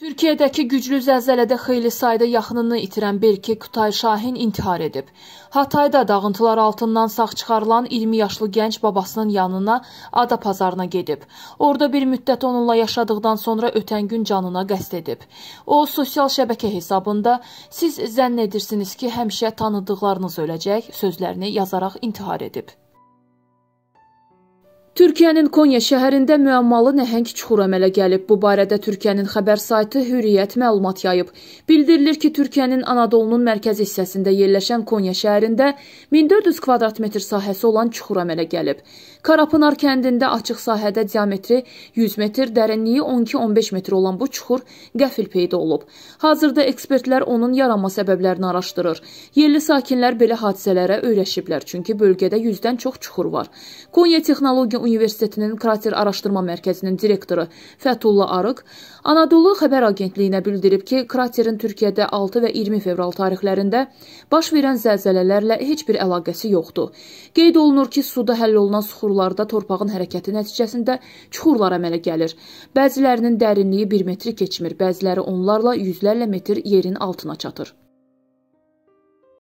Türkiyədəki güclü zəlzələdə xeyli sayda yaxınını itirən Berke Kutay Şahin intihar edib. Hatayda dağıntılar altından sağ çıxarılan 20 yaşlı gənc babasının yanına ada pazarına gedib. Orada bir müddət onunla yaşadıqdan sonra ötən gün canına qəst edib. O, sosial şəbəkə hesabında siz zənn edirsiniz ki, həmişə tanıdıqlarınız öləcək sözlərini yazaraq intihar edib. Türkiyənin Konya şəhərində müəmmalı nəhəng çuxur əmələ gəlib. Bu barədə Türkiyənin xəbər saytı Hürriyyət məlumat yayıb. Bildirilir ki, Türkiyənin Anadolunun mərkəzi hissəsində yerləşən Konya şəhərində 1400 kvadrat metr sahəsi olan çuxur əmələ gəlib. Karapınar kəndində açıq sahədə diametri 100 metr, dərinliyi 12-15 metr olan bu çuxur qəfil peyda olub. Hazırda ekspertlər onun yaranma səbəblərini araşdırır. Yerli sakinlər belə hadisələrə öyrəşiblər, çünki bölgədə 100-dən çox çuxur var. Konya Texnologiya Universitetinin krater araşdırma mərkəzinin direktoru Fətulla Arıq Anadolu xəbər agentliyinə bildirib ki, kraterin Türkiyədə 6 və 20 fevral tarixlərində baş verən zəlzələlərlə heç bir əlaqəsi yoxdur. Qeyd olunur ki, suda həll olunan suxurlarda torpağın hərəkəti nəticəsində çuxurlar əmələ gəlir. Bəzilərinin dərinliyi 1 metri keçmir, bəziləri onlarla yüzlərlə metr yerin altına çatır.